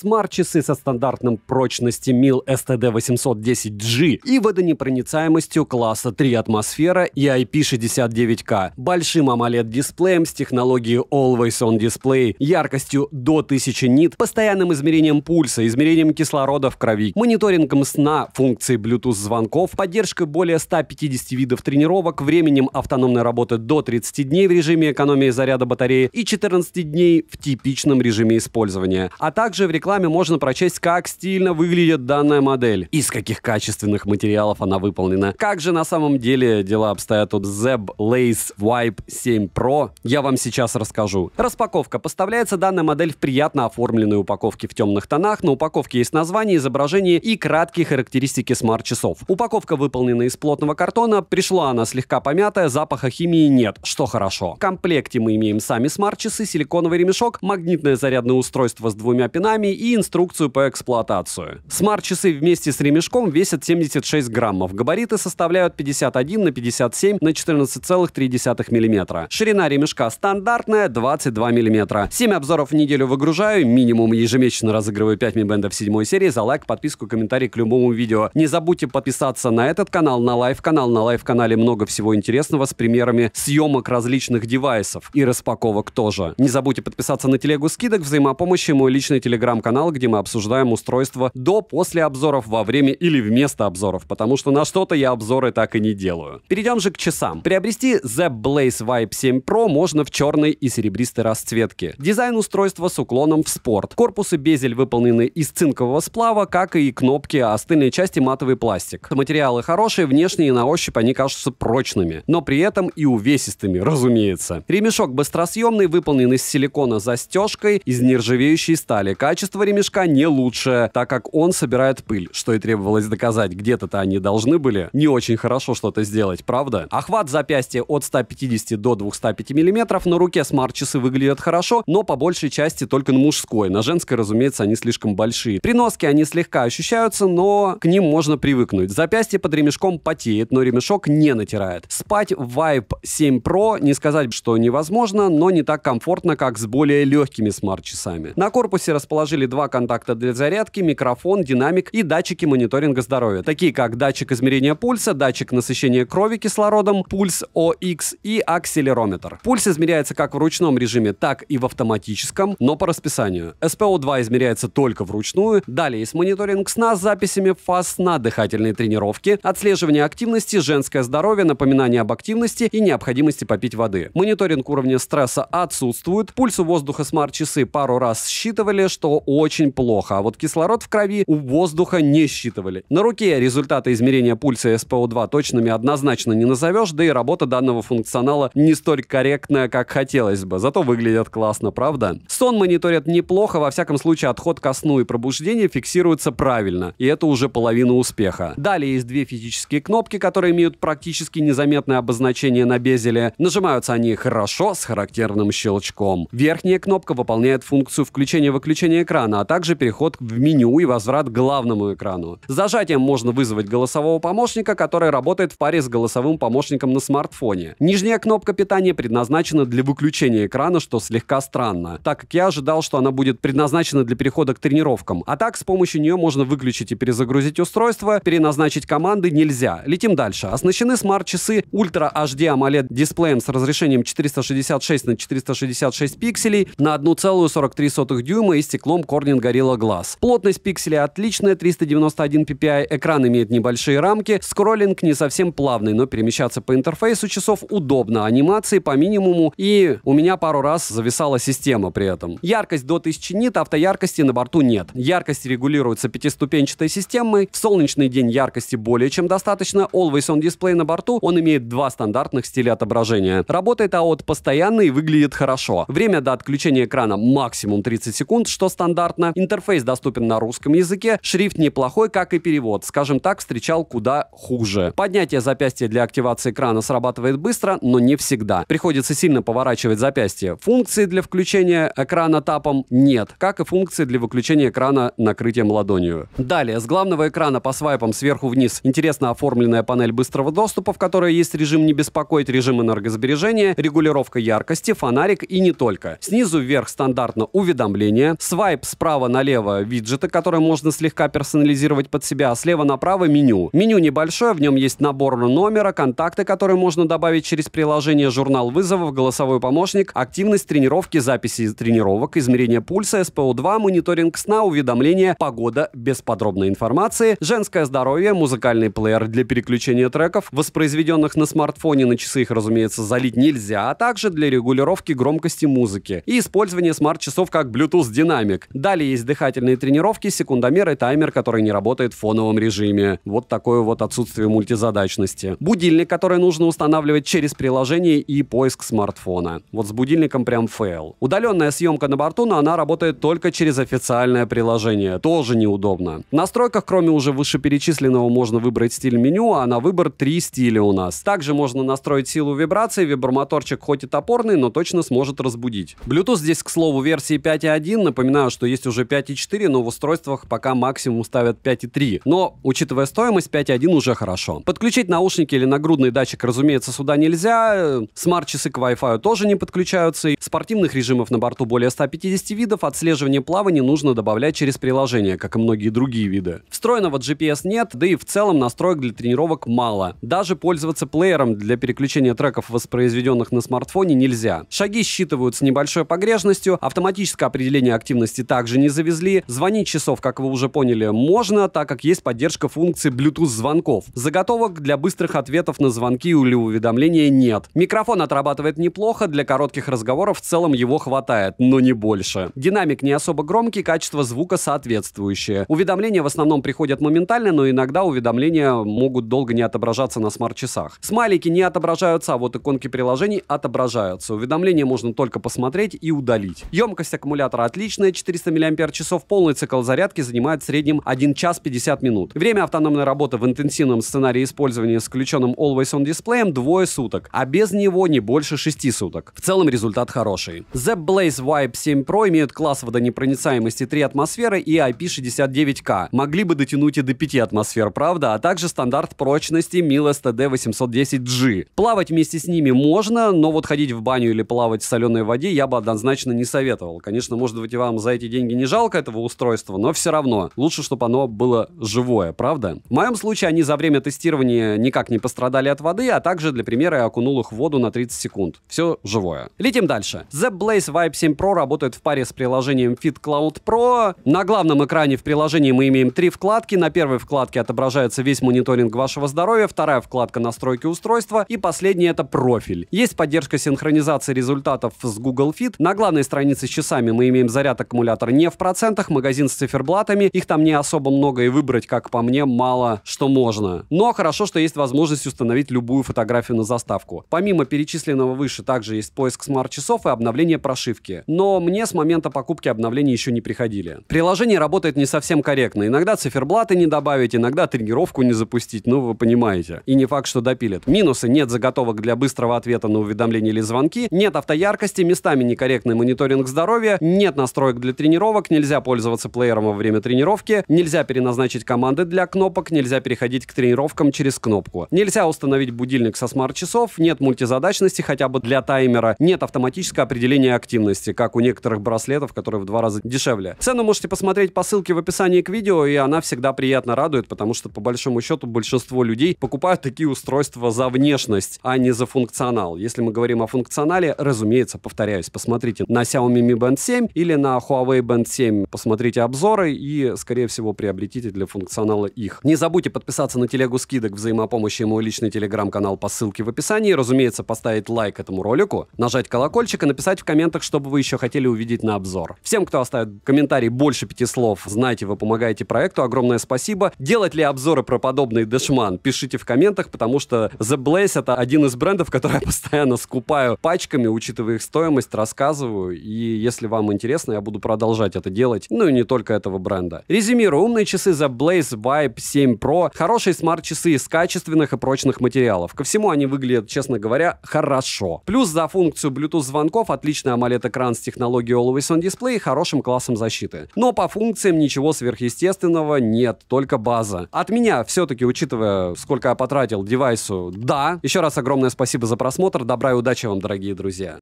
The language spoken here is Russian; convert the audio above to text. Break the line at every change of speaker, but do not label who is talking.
смарт-часы со стандартным прочности MIL STD810G и водонепроницаемостью класса 3 атмосфера и IP69K, большим AMOLED-дисплеем с технологией Always On Display, яркостью до 1000 нит, постоянным измерением пульса, измерением кислорода в крови, мониторингом сна, функцией Bluetooth-звонков, поддержкой более 150 видов тренировок, временем автономной работы до 30 дней в режиме экономии заряда батареи и 14 дней в типичном режиме использования, а также в рекламе рекламе можно прочесть, как стильно выглядит данная модель, из каких качественных материалов она выполнена. Как же на самом деле дела обстоят от Zeb Lace Wipe 7 Pro, я вам сейчас расскажу. Распаковка. Поставляется данная модель в приятно оформленной упаковке в темных тонах. На упаковке есть название, изображение и краткие характеристики смарт-часов. Упаковка выполнена из плотного картона, пришла она слегка помятая, запаха химии нет, что хорошо. В комплекте мы имеем сами смарт-часы, силиконовый ремешок, магнитное зарядное устройство с двумя пинами и инструкцию по эксплуатации. Смарт-часы вместе с ремешком весят 76 граммов. Габариты составляют 51 на 57 на 14,3 мм. Ширина ремешка стандартная 22 мм. 7 обзоров в неделю выгружаю, минимум ежемесячно разыгрываю 5 Mi в 7 серии. За лайк, подписку, комментарий к любому видео. Не забудьте подписаться на этот канал, на лайв-канал. На лайв-канале много всего интересного с примерами съемок различных девайсов и распаковок тоже. Не забудьте подписаться на телегу скидок, взаимопомощи, мой личный телеграм-канал канал, где мы обсуждаем устройство до-после обзоров, во время или вместо обзоров, потому что на что-то я обзоры так и не делаю. Перейдем же к часам. Приобрести The Blaze Vibe 7 Pro можно в черной и серебристой расцветке. Дизайн устройства с уклоном в спорт. Корпус и безель выполнены из цинкового сплава, как и кнопки, а остальные части матовый пластик. Материалы хорошие, внешние и на ощупь они кажутся прочными, но при этом и увесистыми, разумеется. Ремешок быстросъемный, выполнен из силикона застежкой из нержавеющей стали. Качество этого ремешка не лучше, так как он собирает пыль, что и требовалось доказать. Где-то-то они должны были не очень хорошо что-то сделать, правда? Охват запястья от 150 до 205 мм. На руке смарт-часы выглядят хорошо, но по большей части только на мужской. На женской, разумеется, они слишком большие. При носке они слегка ощущаются, но к ним можно привыкнуть. Запястье под ремешком потеет, но ремешок не натирает. Спать в Vibe 7 Pro не сказать, что невозможно, но не так комфортно, как с более легкими смарт-часами. На корпусе расположили или два контакта для зарядки, микрофон, динамик и датчики мониторинга здоровья, такие как датчик измерения пульса, датчик насыщения крови кислородом, пульс OX и акселерометр. Пульс измеряется как в ручном режиме, так и в автоматическом, но по расписанию. spo 2 измеряется только вручную, далее есть мониторинг сна с записями фаз сна, дыхательные тренировки, отслеживание активности, женское здоровье, напоминание об активности и необходимости попить воды. Мониторинг уровня стресса отсутствует, Пульсу воздуха смарт-часы пару раз считывали, что очень плохо, а вот кислород в крови у воздуха не считывали. На руке результаты измерения пульса СПО2 точными однозначно не назовешь, да и работа данного функционала не столь корректная, как хотелось бы, зато выглядят классно, правда? Сон мониторят неплохо, во всяком случае отход ко сну и пробуждение фиксируется правильно, и это уже половина успеха. Далее есть две физические кнопки, которые имеют практически незаметное обозначение на безеле. Нажимаются они хорошо, с характерным щелчком. Верхняя кнопка выполняет функцию включения-выключения экрана, экрана, а также переход в меню и возврат к главному экрану. С зажатием можно вызвать голосового помощника, который работает в паре с голосовым помощником на смартфоне. Нижняя кнопка питания предназначена для выключения экрана, что слегка странно, так как я ожидал, что она будет предназначена для перехода к тренировкам. А так, с помощью нее можно выключить и перезагрузить устройство, переназначить команды нельзя. Летим дальше. Оснащены смарт-часы Ultra HD AMOLED дисплеем с разрешением 466 на 466 пикселей на 1,43 дюйма и стеклом Corning Gorilla глаз Плотность пикселя отличная, 391 ppi, экран имеет небольшие рамки, скроллинг не совсем плавный, но перемещаться по интерфейсу часов удобно, анимации по минимуму, и у меня пару раз зависала система при этом. Яркость до 1000 нит, автояркости на борту нет. Яркость регулируется пятиступенчатой системой, в солнечный день яркости более чем достаточно, Always On Display на борту, он имеет два стандартных стиля отображения. Работает AOT постоянно и выглядит хорошо. Время до отключения экрана максимум 30 секунд, что стандартно стандартно, интерфейс доступен на русском языке, шрифт неплохой, как и перевод, скажем так, встречал куда хуже. Поднятие запястья для активации экрана срабатывает быстро, но не всегда. Приходится сильно поворачивать запястье. Функции для включения экрана тапом нет, как и функции для выключения экрана накрытием ладонью. Далее, с главного экрана по свайпам сверху вниз интересно оформленная панель быстрого доступа, в которой есть режим «Не беспокоить», режим энергосбережения, регулировка яркости, фонарик и не только. Снизу вверх стандартно уведомления, свайп справа налево виджеты, которые можно слегка персонализировать под себя, а слева направо меню. Меню небольшое, в нем есть набор номера, контакты, которые можно добавить через приложение, журнал вызовов, голосовой помощник, активность тренировки, записи тренировок, измерение пульса, СПО2, мониторинг сна, уведомления, погода без подробной информации, женское здоровье, музыкальный плеер для переключения треков, воспроизведенных на смартфоне, на часы их, разумеется, залить нельзя, а также для регулировки громкости музыки и использование смарт-часов как Bluetooth-динамик. Далее есть дыхательные тренировки, секундомер и таймер, который не работает в фоновом режиме. Вот такое вот отсутствие мультизадачности. Будильник, который нужно устанавливать через приложение и поиск смартфона. Вот с будильником прям фейл. Удаленная съемка на борту, но она работает только через официальное приложение. Тоже неудобно. В настройках, кроме уже вышеперечисленного, можно выбрать стиль меню, а на выбор три стиля у нас. Также можно настроить силу вибрации, вибромоторчик хоть и топорный, но точно сможет разбудить. Bluetooth здесь, к слову, версии 5.1. Напоминаю, что есть уже 5.4, но в устройствах пока максимум ставят 5.3. Но, учитывая стоимость, 5.1 уже хорошо. Подключить наушники или нагрудный датчик, разумеется, сюда нельзя. Смарт-часы к Wi-Fi тоже не подключаются. Спортивных режимов на борту более 150 видов. Отслеживание плавания нужно добавлять через приложение, как и многие другие виды. Встроенного GPS нет, да и в целом настроек для тренировок мало. Даже пользоваться плеером для переключения треков, воспроизведенных на смартфоне, нельзя. Шаги считывают с небольшой погрешностью, автоматическое определение активности так также не завезли. Звонить часов, как вы уже поняли, можно, так как есть поддержка функции Bluetooth звонков. Заготовок для быстрых ответов на звонки или уведомления нет. Микрофон отрабатывает неплохо, для коротких разговоров в целом его хватает, но не больше. Динамик не особо громкий, качество звука соответствующее. Уведомления в основном приходят моментально, но иногда уведомления могут долго не отображаться на смарт-часах. Смайлики не отображаются, а вот иконки приложений отображаются. Уведомления можно только посмотреть и удалить. Емкость аккумулятора отличная, 400 400 мАч полный цикл зарядки занимает в среднем 1 час 50 минут. Время автономной работы в интенсивном сценарии использования с включенным Always On дисплеем двое суток, а без него не больше 6 суток. В целом результат хороший. The Blaze Vibe 7 Pro имеют класс водонепроницаемости 3 атмосферы и IP69K. Могли бы дотянуть и до 5 атмосфер, правда, а также стандарт прочности MIL-STD 810G. Плавать вместе с ними можно, но вот ходить в баню или плавать в соленой воде я бы однозначно не советовал. Конечно, может быть, вам за эти деньги не жалко этого устройства, но все равно лучше, чтобы оно было живое, правда? В моем случае они за время тестирования никак не пострадали от воды, а также, для примера, я окунул их в воду на 30 секунд. Все живое. Летим дальше. The Blaze Vibe 7 Pro работает в паре с приложением Fit Cloud Pro. На главном экране в приложении мы имеем три вкладки. На первой вкладке отображается весь мониторинг вашего здоровья, вторая вкладка настройки устройства и последняя это профиль. Есть поддержка синхронизации результатов с Google Fit. На главной странице с часами мы имеем заряд аккумулятора калькулятор не в процентах, магазин с циферблатами, их там не особо много и выбрать, как по мне, мало что можно. Но хорошо, что есть возможность установить любую фотографию на заставку. Помимо перечисленного выше, также есть поиск смарт-часов и обновление прошивки. Но мне с момента покупки обновлений еще не приходили. Приложение работает не совсем корректно. Иногда циферблаты не добавить, иногда тренировку не запустить, ну вы понимаете. И не факт, что допилят. Минусы нет заготовок для быстрого ответа на уведомления или звонки, нет автояркости, местами некорректный мониторинг здоровья, нет настроек для тренировки тренировок, нельзя пользоваться плеером во время тренировки, нельзя переназначить команды для кнопок, нельзя переходить к тренировкам через кнопку. Нельзя установить будильник со смарт-часов, нет мультизадачности хотя бы для таймера, нет автоматического определения активности, как у некоторых браслетов, которые в два раза дешевле. Цену можете посмотреть по ссылке в описании к видео, и она всегда приятно радует, потому что по большому счету большинство людей покупают такие устройства за внешность, а не за функционал. Если мы говорим о функционале, разумеется, повторяюсь, посмотрите на Xiaomi Mi Band 7 или на Huawei Ray-Ban 7, посмотрите обзоры и, скорее всего, приобретите для функционала их. Не забудьте подписаться на телегу скидок взаимопомощи и мой личный телеграм-канал по ссылке в описании. Разумеется, поставить лайк этому ролику, нажать колокольчик и написать в комментах, что бы вы еще хотели увидеть на обзор. Всем, кто оставит комментарий больше пяти слов, знайте, вы помогаете проекту. Огромное спасибо. Делать ли обзоры про подобный дешман? Пишите в комментах, потому что The Blaze это один из брендов, который я постоянно скупаю пачками, учитывая их стоимость, рассказываю. И если вам интересно, я буду продолжать продолжать это делать, ну и не только этого бренда. Резюмирую, умные часы за Blaze Vibe 7 Pro, хорошие смарт-часы из качественных и прочных материалов. Ко всему они выглядят, честно говоря, хорошо. Плюс за функцию Bluetooth звонков отличный AMOLED-экран с технологией Always On Display и хорошим классом защиты. Но по функциям ничего сверхъестественного нет, только база. От меня все-таки, учитывая, сколько я потратил девайсу, да. Еще раз огромное спасибо за просмотр, добра и удачи вам, дорогие друзья.